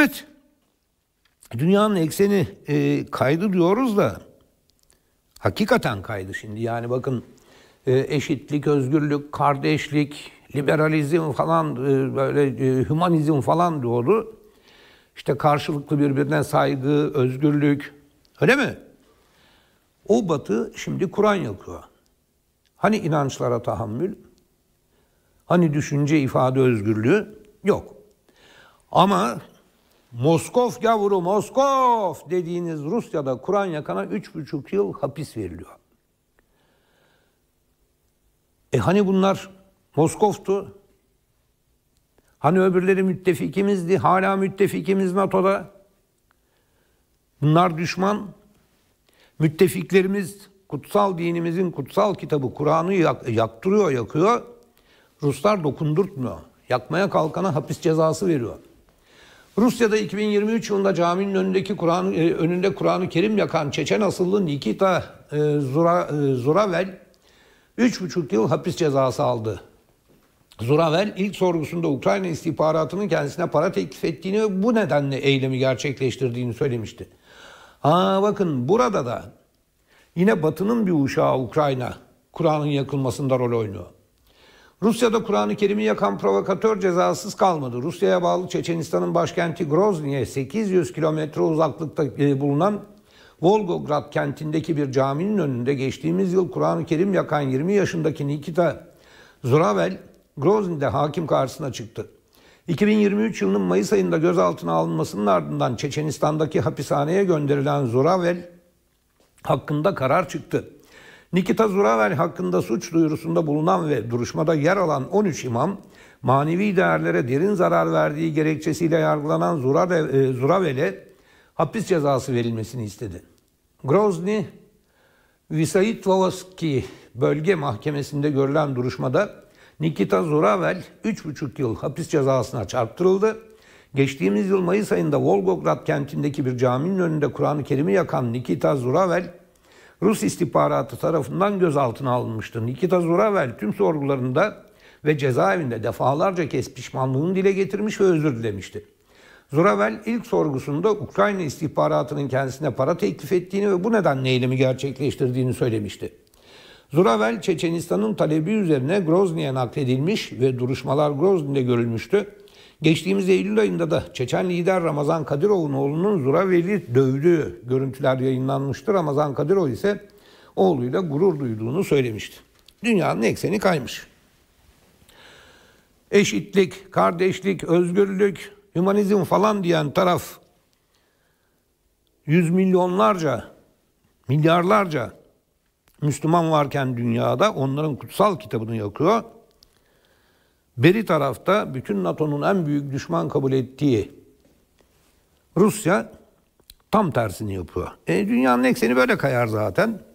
Evet, dünyanın ekseni e, kaydı diyoruz da hakikaten kaydı şimdi. Yani bakın e, eşitlik, özgürlük, kardeşlik, liberalizm falan e, böyle e, hümanizm falan diyordu. İşte karşılıklı birbirine saygı, özgürlük. Öyle mi? O batı şimdi Kur'an yakıyor. Hani inançlara tahammül? Hani düşünce ifade özgürlüğü? Yok. Ama Moskov yavru Moskov dediğiniz Rusya'da Kur'an yakana üç buçuk yıl hapis veriliyor. E hani bunlar Moskov'tu? Hani öbürleri müttefikimizdi? Hala müttefikimiz NATO'da. Bunlar düşman. Müttefiklerimiz kutsal dinimizin kutsal kitabı Kur'an'ı yak- yaktırıyor, yakıyor. Ruslar dokundurtmuyor. Yakmaya kalkana hapis cezası veriyor. Rusya'da 2023 yılında caminin önündeki Kur'an e, önünde Kur'an-ı Kerim yakan Çeçen asıllı Nikita e, Zura, e, Zuravel 3,5 yıl hapis cezası aldı. Zuravel ilk sorgusunda Ukrayna istihbaratının kendisine para teklif ettiğini ve bu nedenle eylemi gerçekleştirdiğini söylemişti. Ha bakın burada da yine Batı'nın bir uşağı Ukrayna Kur'an'ın yakılmasında rol oynuyor. Rusya'da Kur'an-ı Kerim'i yakan provokatör cezasız kalmadı. Rusya'ya bağlı Çeçenistan'ın başkenti Grozny'e 800 kilometre uzaklıkta e, bulunan Volgograd kentindeki bir caminin önünde geçtiğimiz yıl Kur'an-ı Kerim yakan 20 yaşındaki Nikita Zuravel Grozny'de hakim karşısına çıktı. 2023 yılının Mayıs ayında gözaltına alınmasının ardından Çeçenistan'daki hapishaneye gönderilen Zuravel hakkında karar çıktı. Nikita Zuravel hakkında suç duyurusunda bulunan ve duruşmada yer alan 13 imam, manevi değerlere derin zarar verdiği gerekçesiyle yargılanan e, Zuravel'e hapis cezası verilmesini istedi. Grozny, Visayitvovski bölge mahkemesinde görülen duruşmada Nikita Zuravel 3,5 yıl hapis cezasına çarptırıldı. Geçtiğimiz yıl Mayıs ayında Volgograd kentindeki bir caminin önünde Kur'an-ı Kerim'i yakan Nikita Zuravel Rus istihbaratı tarafından gözaltına alınmıştı. Nikita Zuravel tüm sorgularında ve cezaevinde defalarca kez pişmanlığını dile getirmiş ve özür dilemişti. Zuravel ilk sorgusunda Ukrayna istihbaratının kendisine para teklif ettiğini ve bu nedenle eylemi gerçekleştirdiğini söylemişti. Zuravel Çeçenistan'ın talebi üzerine Grozny'ye nakledilmiş ve duruşmalar Grozny'de görülmüştü. Geçtiğimiz Eylül ayında da Çeçen lider Ramazan Kadirov'un oğlunun Zuraveli dövdüğü görüntüler yayınlanmıştı. Ramazan Kadirov ise oğluyla gurur duyduğunu söylemişti. Dünyanın ekseni kaymış. Eşitlik, kardeşlik, özgürlük, hümanizm falan diyen taraf yüz milyonlarca, milyarlarca Müslüman varken dünyada onların kutsal kitabını yakıyor Beri tarafta bütün NATO'nun en büyük düşman kabul ettiği Rusya tam tersini yapıyor. E, dünyanın ekseni böyle kayar zaten.